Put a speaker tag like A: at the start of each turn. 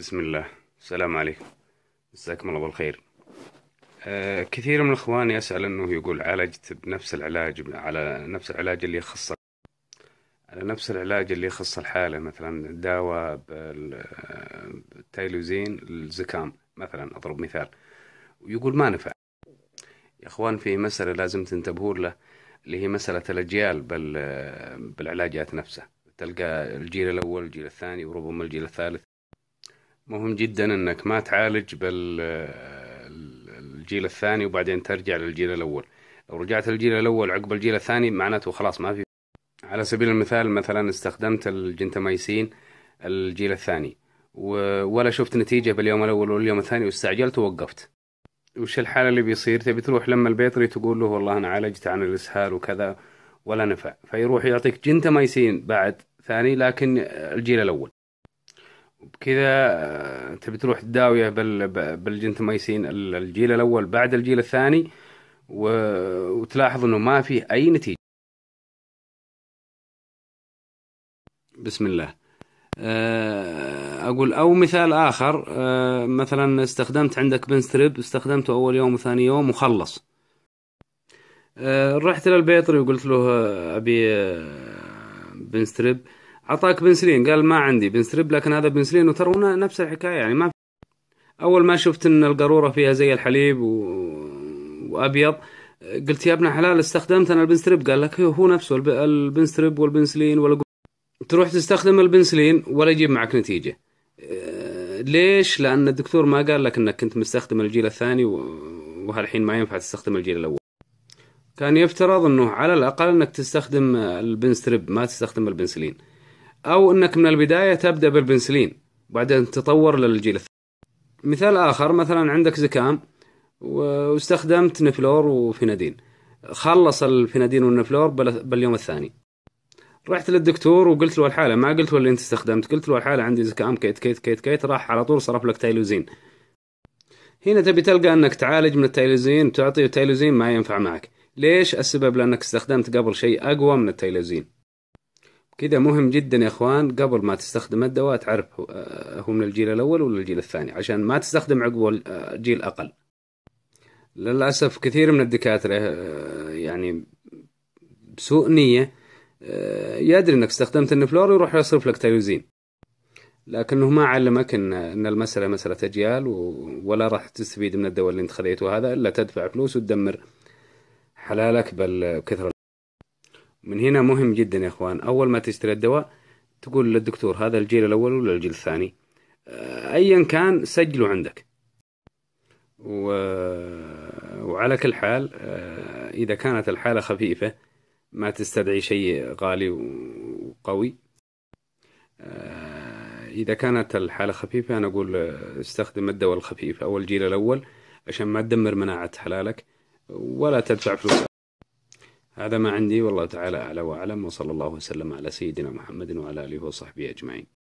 A: بسم الله السلام عليكم مساكم الله بالخير آه كثير من الاخوان يسأل انه يقول عالجت بنفس العلاج على نفس العلاج اللي يخص على نفس العلاج اللي يخص الحالة مثلا داوى بالتايلوزين آه، الزكام مثلا أضرب مثال ويقول ما نفع يا إخوان في مسألة لازم تنتبهوا له اللي هي مسألة الأجيال آه، بالعلاجات نفسها تلقى الجيل الأول الجيل الثاني وربما الجيل الثالث مهم جدا انك ما تعالج بال الجيل الثاني وبعدين ترجع للجيل الاول لو رجعت للجيل الاول عقب الجيل الثاني معناته خلاص ما في على سبيل المثال مثلا استخدمت الجنتمايسين الجيل الثاني ولا شفت نتيجة باليوم الأول واليوم الثاني واستعجلت ووقفت وش الحالة اللي بيصير تبي تروح لما البيطري تقول له والله أنا عالجت عن الإسهال وكذا ولا نفع فيروح يعطيك جنتمايسين بعد ثاني لكن الجيل الأول كذا انت بتروح تداويه بال بالجنتمايسين الجيل الاول بعد الجيل الثاني و... وتلاحظ انه ما في اي نتيجه بسم الله آه، اقول او مثال اخر آه، مثلا استخدمت عندك بنستريب استخدمته اول يوم وثاني يوم وخلص آه، رحت للبيطري وقلت له ابي بنستريب اعطاك بنسلين قال ما عندي بنسرب لكن هذا بنسلين وترى نفس الحكايه يعني ما اول ما شفت ان القاروره فيها زي الحليب و... وابيض قلت يا ابن حلال استخدمت انا البنستريب قال لك هو نفسه الب... البنستريب والبنسلين ولا تروح تستخدم البنسلين ولا يجيب معك نتيجه أه، ليش لان الدكتور ما قال لك انك كنت مستخدم الجيل الثاني و... وهالحين ما ينفع تستخدم الجيل الاول كان يفترض انه على الاقل انك تستخدم البنستريب ما تستخدم البنسلين أو أنك من البداية تبدأ بالبنسلين وبعدين تطور للجيل الثاني مثال آخر مثلا عندك زكام واستخدمت نفلور وفينادين خلص الفينادين والنفلور باليوم الثاني رحت للدكتور وقلت له الحالة ما قلت له اللي انت استخدمت قلت له الحالة عندي زكام كيت كيت كيت كيت راح على طول صرف لك تايلوزين هنا تبي تلقى انك تعالج من التايلوزين تعطي التايلوزين ما ينفع معك ليش السبب لانك استخدمت قبل شيء اقوى من التايلوزين كده مهم جدا يا اخوان قبل ما تستخدم الدواء تعرف آه، هو من الجيل الاول ولا الجيل الثاني عشان ما تستخدم عقب آه، جيل اقل للاسف كثير من الدكاتره آه، يعني بسوء نيه يدري انك استخدمت النفلور ويروح يصرف لك تايوزين لكنه ما علمك ان ان المساله مساله اجيال ولا راح تستفيد من الدواء اللي انت خذيته هذا الا تدفع فلوس وتدمر حلالك بل كثر من هنا مهم جدا يا اخوان اول ما تشتري الدواء تقول للدكتور هذا الجيل الاول ولا الجيل الثاني آه، ايا كان سجله عندك و... وعلى كل حال آه، اذا كانت الحاله خفيفه ما تستدعي شيء غالي وقوي آه، اذا كانت الحاله خفيفه انا اقول استخدم الدواء الخفيف او الجيل الاول عشان ما تدمر مناعه حلالك ولا تدفع فلوس هذا ما عندي والله تعالى أعلى وأعلم وصلى الله وسلم على سيدنا محمد وعلى آله وصحبه أجمعين